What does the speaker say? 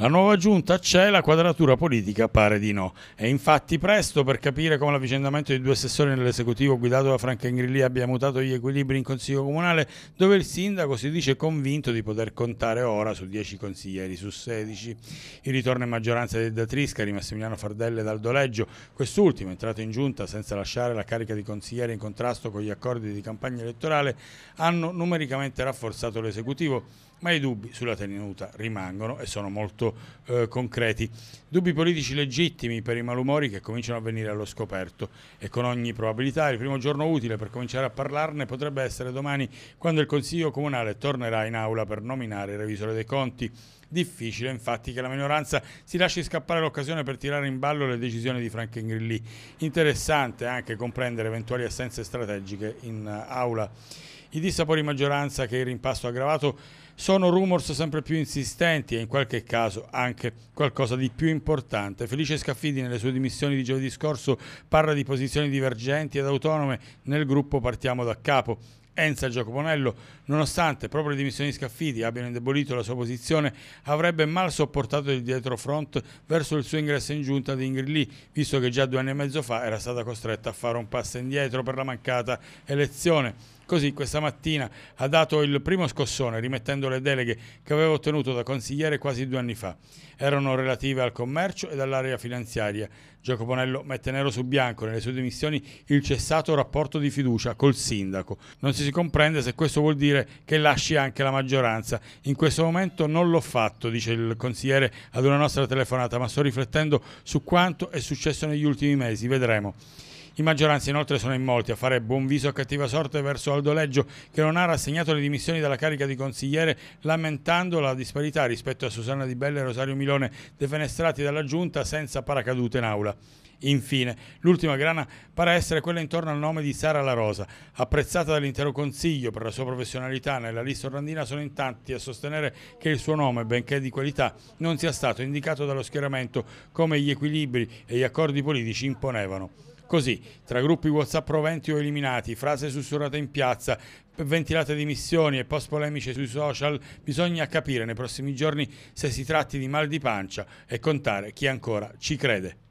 La nuova giunta c'è, la quadratura politica pare di no. È infatti presto per capire come l'avvicendamento di due assessori nell'esecutivo guidato da Franca Ingrilli abbia mutato gli equilibri in Consiglio Comunale, dove il sindaco si dice convinto di poter contare ora su 10 consiglieri su 16. Il ritorno in maggioranza di Da Triscari, Massimiliano Fardelle dal Doleggio, quest'ultimo entrato in giunta senza lasciare la carica di consigliere in contrasto con gli accordi di campagna elettorale, hanno numericamente rafforzato l'esecutivo ma i dubbi sulla tenuta rimangono e sono molto eh, concreti. Dubbi politici legittimi per i malumori che cominciano a venire allo scoperto e con ogni probabilità il primo giorno utile per cominciare a parlarne potrebbe essere domani quando il Consiglio Comunale tornerà in aula per nominare il revisore dei conti. Difficile infatti che la minoranza si lasci scappare l'occasione per tirare in ballo le decisioni di Frank Grilli. Interessante anche comprendere eventuali assenze strategiche in eh, aula. I dissapori in maggioranza che il rimpasto ha aggravato sono rumors sempre più insistenti e in qualche caso anche qualcosa di più importante. Felice Scaffidi nelle sue dimissioni di giovedì scorso parla di posizioni divergenti ed autonome. Nel gruppo partiamo da capo. Enza Giacomonello, nonostante proprio le dimissioni di Scaffidi abbiano indebolito la sua posizione, avrebbe mal sopportato il dietrofront verso il suo ingresso in giunta di Ingrid Lee, visto che già due anni e mezzo fa era stata costretta a fare un passo indietro per la mancata elezione. Così questa mattina ha dato il primo scossone rimettendo le deleghe che aveva ottenuto da consigliere quasi due anni fa. Erano relative al commercio e all'area finanziaria. Giacomo Bonello mette nero su bianco nelle sue dimissioni il cessato rapporto di fiducia col sindaco. Non si comprende se questo vuol dire che lasci anche la maggioranza. In questo momento non l'ho fatto, dice il consigliere ad una nostra telefonata, ma sto riflettendo su quanto è successo negli ultimi mesi. Vedremo. In maggioranza inoltre sono in molti a fare buon viso a cattiva sorte verso Aldo Leggio che non ha rassegnato le dimissioni dalla carica di consigliere lamentando la disparità rispetto a Susanna Di Bella e Rosario Milone defenestrati dalla giunta senza paracadute in aula. Infine, l'ultima grana pare essere quella intorno al nome di Sara La Rosa. Apprezzata dall'intero Consiglio per la sua professionalità nella lista orlandina, sono in tanti a sostenere che il suo nome, benché di qualità, non sia stato indicato dallo schieramento come gli equilibri e gli accordi politici imponevano. Così, tra gruppi WhatsApp proventi o eliminati, frase sussurrata in piazza, ventilate dimissioni e post polemiche sui social, bisogna capire nei prossimi giorni se si tratti di mal di pancia e contare chi ancora ci crede.